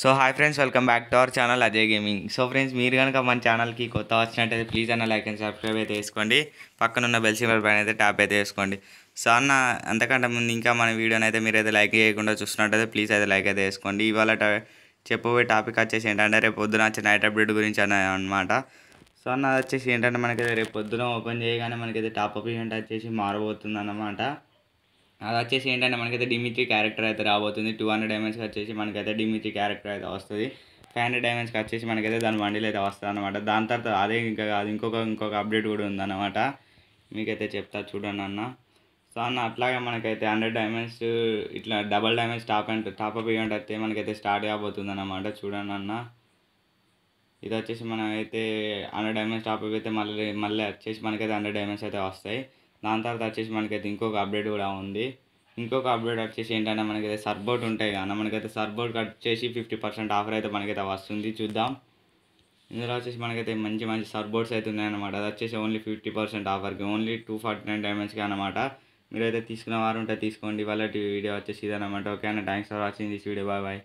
so hi friends welcome back to our channel అదే gaming so friends మీరు కనుక మన ఛానల్కి కొత్త వచ్చినట్టయితే ప్లీజ్ అన్న లైక్ అండ్ సబ్స్క్రైబ్ అయితే వేసుకోండి పక్కన ఉన్న బెల్ పైన అయితే ట్యాప్ అయితే వేసుకోండి సో అన్న అంతకంటే ముందు ఇంకా మన వీడియోని అయితే అయితే లైక్ చేయకుండా చూస్తున్నట్టయితే ప్లీజ్ అయితే లైక్ అయితే వేసుకోండి ఇవాళ చెప్పబోయే టాపిక్ వచ్చేసి ఏంటంటే రేపు పొద్దున వచ్చే నైట్ అప్డేట్ గురించి అన్న అనమాట సో అన్న వచ్చేసి ఏంటంటే మనకైతే రేపు పొద్దున ఓపెన్ చేయగానే మనకైతే టాప్ అప్ ఈవెంట్ వచ్చేసి మారబోతుంది అన్నమాట అది వచ్చేసి ఏంటంటే మనకైతే డిమిట్రీ క్యారెక్టర్ అయితే రాబోతుంది టూ హండ్రెడ్ డ్యామేజ్కి వచ్చేసి మనకైతే డిమిట్రీ క్యారెక్టర్ అయితే వస్తుంది ఫైవ్ హండ్రెడ్ డ్యామేజ్కి వచ్చేసి మనకైతే దాని వండీలు అయితే వస్తుంది అనమాట దాని తర్వాత అదే ఇంకా కాదు ఇంకొక ఇంకొక అప్డేట్ కూడా ఉందన్నమాట మీకైతే చెప్తా చూడండి అన్న సో అన్న అట్లాగే మనకైతే హండ్రెడ్ డైమండ్స్ ఇట్లా double diamonds top and top up event అయితే మనకైతే స్టార్ట్ కాబోతుంది అనమాట చూడండి అన్న ఇది వచ్చేసి మనమైతే హండ్రెడ్ డైమండ్స్ టాప్ అప్ అయితే మళ్ళీ మళ్ళీ వచ్చేసి మనకైతే హండ్రెడ్ డైమండ్స్ అయితే వస్తాయి దాని తర్వాత వచ్చేసి మనకైతే ఇంకొక అప్డేట్ కూడా ఉంది ఇంకొక అప్డేట్ వచ్చేసి ఏంటంటే మనకైతే సర్బోట్ ఉంటాయి కానీ మనకైతే సర్బోట్ కట్ చేసి ఫిఫ్టీ పర్సెంట్ ఆఫర్ అయితే మనకైతే వస్తుంది చూద్దాం ఇందులో వచ్చేసి మనకైతే మంచి మంచి సర్బోట్స్ అయితే ఉన్నాయన్నమాట అది వచ్చేసి ఓన్లీ ఫిఫ్టీ పర్సెంట్ ఆఫర్కి ఓన్లీ టూ ఫార్టీ నైన్ డైమండ్స్కి అనమాట మీరైతే తీసుకున్న వారు ఉంటే తీసుకోండి వాళ్ళ వీడియో వచ్చేసి ఇదనమాట ఓకే అండి thanks for watching this video bye bye